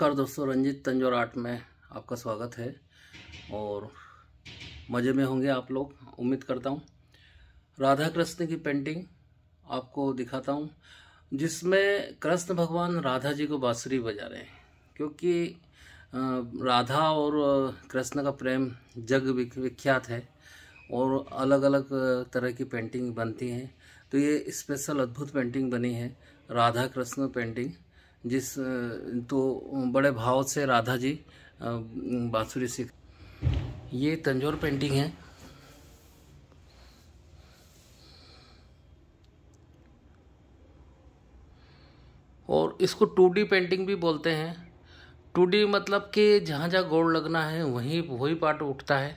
नमस्कार दोस्तों रंजीत तंजोर आर्ट में आपका स्वागत है और मज़े में होंगे आप लोग उम्मीद करता हूँ राधा कृष्ण की पेंटिंग आपको दिखाता हूँ जिसमें कृष्ण भगवान राधा जी को बाँसुरी बजा रहे हैं क्योंकि राधा और कृष्ण का प्रेम जग विख्यात है और अलग अलग तरह की पेंटिंग बनती हैं तो ये स्पेशल अद्भुत पेंटिंग बनी है राधा कृष्ण पेंटिंग जिस तो बड़े भाव से राधा जी बांसुरी सीख ये तंजोर पेंटिंग है और इसको टू डी पेंटिंग भी बोलते हैं टू डी मतलब कि जहाँ जहाँ गोल लगना है वहीं वही पार्ट उठता है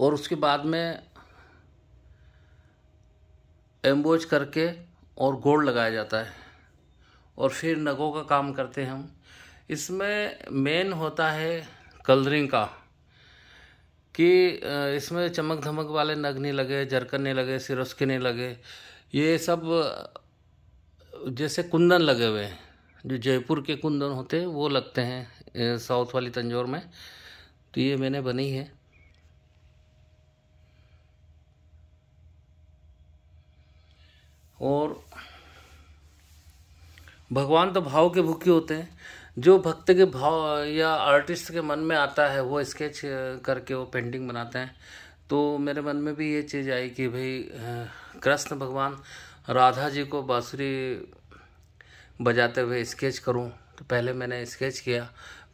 और उसके बाद में एम्बोज करके और गोल लगाया जाता है और फिर नगों का काम करते हैं हम इसमें मेन होता है कलरिंग का कि इसमें चमक धमक वाले नग नहीं लगे जरकन नहीं लगे सिरोस्के नहीं लगे ये सब जैसे कुंदन लगे हुए हैं जो जयपुर के कुंदन होते हैं वो लगते हैं साउथ वाली तंजौर में तो ये मैंने बनी है और भगवान तो भाव के भूखे होते हैं जो भक्त के भाव या आर्टिस्ट के मन में आता है वो स्केच करके वो पेंटिंग बनाते हैं तो मेरे मन में भी ये चीज़ आई कि भाई कृष्ण भगवान राधा जी को बाँसुरी बजाते हुए स्केच करूं तो पहले मैंने स्केच किया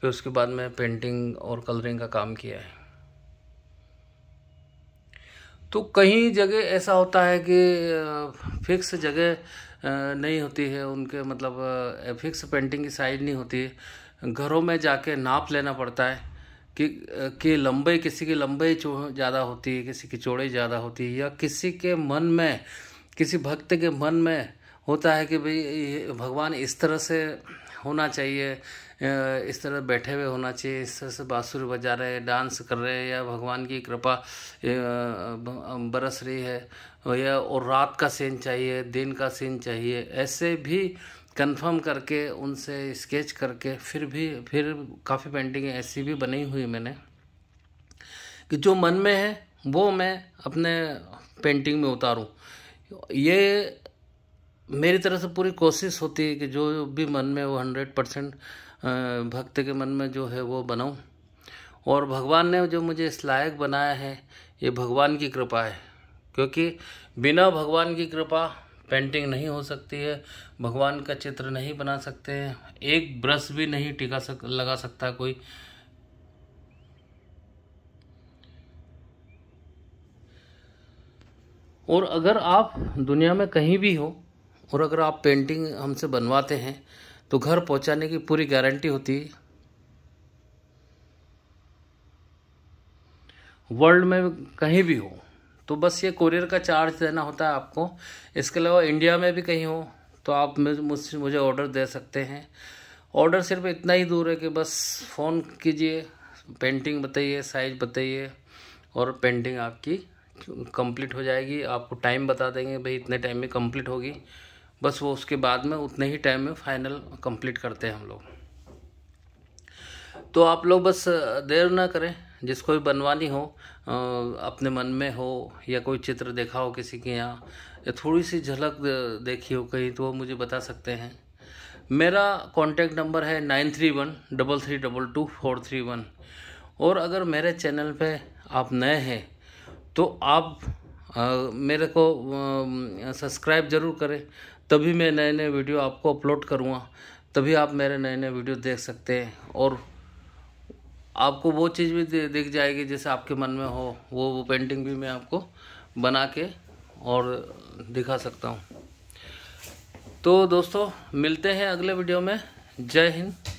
फिर उसके बाद मैं पेंटिंग और कलरिंग का काम किया है तो कहीं जगह ऐसा होता है कि फिक्स जगह नहीं होती है उनके मतलब फिक्स पेंटिंग की साइज नहीं होती है घरों में जाके नाप लेना पड़ता है कि कि लंबाई किसी की लंबाई ज़्यादा होती है किसी की चौड़ाई ज़्यादा होती है या किसी के मन में किसी भक्त के मन में होता है कि भाई भगवान इस तरह से होना चाहिए इस तरह बैठे हुए होना चाहिए इस तरह से बाँसुर बजा रहे हैं डांस कर रहे हैं या भगवान की कृपा बरस रही है या और रात का सीन चाहिए दिन का सीन चाहिए ऐसे भी कंफर्म करके उनसे स्केच करके फिर भी फिर काफ़ी पेंटिंग ऐसी भी बनी हुई मैंने कि जो मन में है वो मैं अपने पेंटिंग में उतारूँ ये मेरी तरफ से पूरी कोशिश होती है कि जो भी मन में वो हंड्रेड परसेंट भक्त के मन में जो है वो बनाऊं और भगवान ने जो मुझे इस लायक बनाया है ये भगवान की कृपा है क्योंकि बिना भगवान की कृपा पेंटिंग नहीं हो सकती है भगवान का चित्र नहीं बना सकते हैं एक ब्रश भी नहीं टिका सक लगा सकता कोई और अगर आप दुनिया में कहीं भी हो और अगर आप पेंटिंग हमसे बनवाते हैं तो घर पहुंचाने की पूरी गारंटी होती है वर्ल्ड में कहीं भी हो तो बस ये कोरियर का चार्ज देना होता है आपको इसके अलावा इंडिया में भी कहीं हो तो आप मुझसे मुझे ऑर्डर दे सकते हैं ऑर्डर सिर्फ इतना ही दूर है कि बस फ़ोन कीजिए पेंटिंग बताइए साइज बताइए और पेंटिंग आपकी कंप्लीट हो जाएगी आपको टाइम बता देंगे भाई इतने टाइम में कंप्लीट होगी बस वो उसके बाद में उतने ही टाइम में फाइनल कंप्लीट करते हैं हम लोग तो आप लोग बस देर ना करें जिसको भी बनवानी हो अपने मन में हो या कोई चित्र देखा हो किसी के यहाँ या थोड़ी सी झलक देखी हो कहीं तो वो मुझे बता सकते हैं मेरा कॉन्टैक्ट नंबर है nine three one double three double two four three one और अगर मेरे चैनल पे आप नए हैं तो आप हाँ, मेरे को सब्सक्राइब ज़रूर करें तभी मैं नए नए वीडियो आपको अपलोड करूँगा तभी आप मेरे नए नए वीडियो देख सकते हैं और आपको वो चीज़ भी दिख जाएगी जैसे आपके मन में हो वो वो पेंटिंग भी मैं आपको बना के और दिखा सकता हूँ तो दोस्तों मिलते हैं अगले वीडियो में जय हिंद